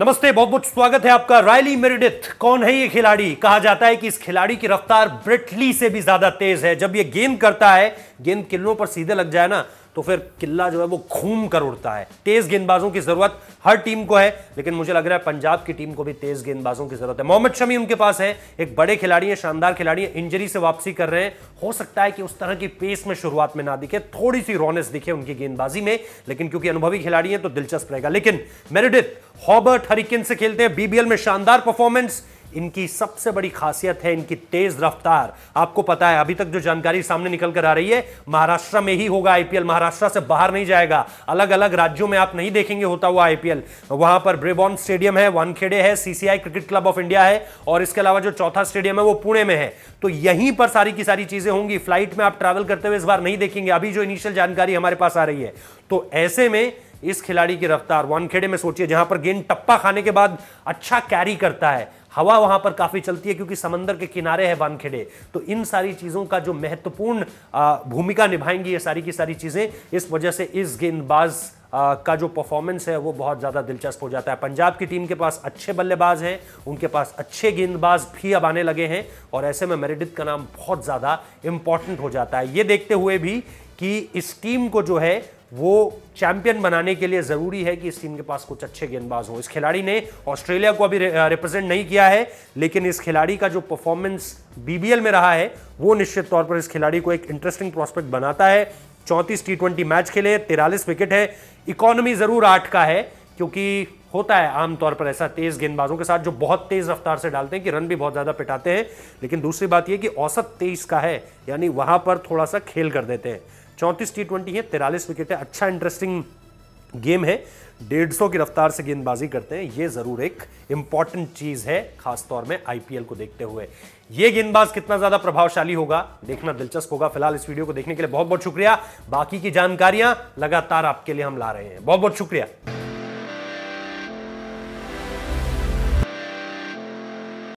नमस्ते बहुत बहुत स्वागत है आपका रायली मेरिडिथ कौन है ये खिलाड़ी कहा जाता है कि इस खिलाड़ी की रफ्तार ब्रिटली से भी ज्यादा तेज है जब ये गेंद करता है गेंद किलों पर सीधे लग जाए ना तो फिर किला जो है वो घूम कर उड़ता है तेज गेंदबाजों की जरूरत हर टीम को है लेकिन मुझे लग रहा है पंजाब की टीम को भी तेज गेंदबाजों की जरूरत है मोहम्मद शमी उनके पास है एक बड़े खिलाड़ी है शानदार खिलाड़ी है इंजरी से वापसी कर रहे हैं हो सकता है कि उस तरह की पेस में शुरुआत में ना दिखे थोड़ी सी रोनेस दिखे उनकी गेंदबाजी में लेकिन क्योंकि अनुभवी खिलाड़ी है तो दिलचस्प रहेगा लेकिन मेरिडिथ हॉबर्ट हरिकिन से खेलते हैं बीबीएल में शानदार परफॉर्मेंस इनकी सबसे बड़ी खासियत है इनकी तेज रफ्तार आपको पता है अभी तक जो जानकारी सामने निकल कर आ रही है महाराष्ट्र में ही होगा आईपीएल महाराष्ट्र से बाहर नहीं जाएगा अलग अलग राज्यों में आप नहीं देखेंगे होता हुआ आईपीएल वहां पर ब्रेबॉन स्टेडियम है वानखेड़े है CCI cricket club of India है और इसके अलावा जो चौथा स्टेडियम है वो पुणे में है तो यहीं पर सारी की सारी चीजें होंगी फ्लाइट में आप ट्रैवल करते हुए इस बार नहीं देखेंगे अभी जो इनिशियल जानकारी हमारे पास आ रही है तो ऐसे में इस खिलाड़ी की रफ्तार वानखेड़े में सोचिए जहां पर गेंद टप्पा खाने के बाद अच्छा कैरी करता है हवा वहां पर काफी चलती है क्योंकि समंदर के किनारे है वानखेड़े तो इन सारी चीजों का जो महत्वपूर्ण भूमिका निभाएंगी ये सारी की सारी चीजें इस वजह से इस गेंदबाज का जो परफॉर्मेंस है वो बहुत ज़्यादा दिलचस्प हो जाता है पंजाब की टीम के पास अच्छे बल्लेबाज हैं उनके पास अच्छे गेंदबाज भी अब आने लगे हैं और ऐसे में मेरिडिथ का नाम बहुत ज़्यादा इंपॉर्टेंट हो जाता है ये देखते हुए भी कि इस टीम को जो है वो चैंपियन बनाने के लिए ज़रूरी है कि इस टीम के पास कुछ अच्छे गेंदबाज हों इस खिलाड़ी ने ऑस्ट्रेलिया को अभी रिप्रेजेंट नहीं किया है लेकिन इस खिलाड़ी का जो परफॉर्मेंस बीबीएल में रहा है वो निश्चित तौर पर इस खिलाड़ी को एक इंटरेस्टिंग प्रॉस्पेक्ट बनाता है चौंतीस टी ट्वेंटी मैच खेले तिरालीस विकेट है इकोनॉमी ज़रूर आठ का है क्योंकि होता है आमतौर पर ऐसा तेज गेंदबाजों के साथ जो बहुत तेज रफ्तार से डालते हैं कि रन भी बहुत ज्यादा पिटाते हैं लेकिन दूसरी बात यह कि औसत तेईस का है यानी वहां पर थोड़ा सा खेल कर देते हैं चौंतीस टी ट्वेंटी है तिरालीस विकेट है अच्छा इंटरेस्टिंग गेम है डेढ़ सौ की रफ्तार से गेंदबाजी करते हैं ये ज़रूर एक इंपॉर्टेंट चीज़ है खासतौर में आईपीएल को देखते हुए ये गेंदबाज कितना ज़्यादा प्रभावशाली होगा देखना दिलचस्प होगा फिलहाल इस वीडियो को देखने के लिए बहुत बहुत शुक्रिया बाकी की जानकारियां लगातार आपके लिए हम ला रहे हैं बहुत बहुत शुक्रिया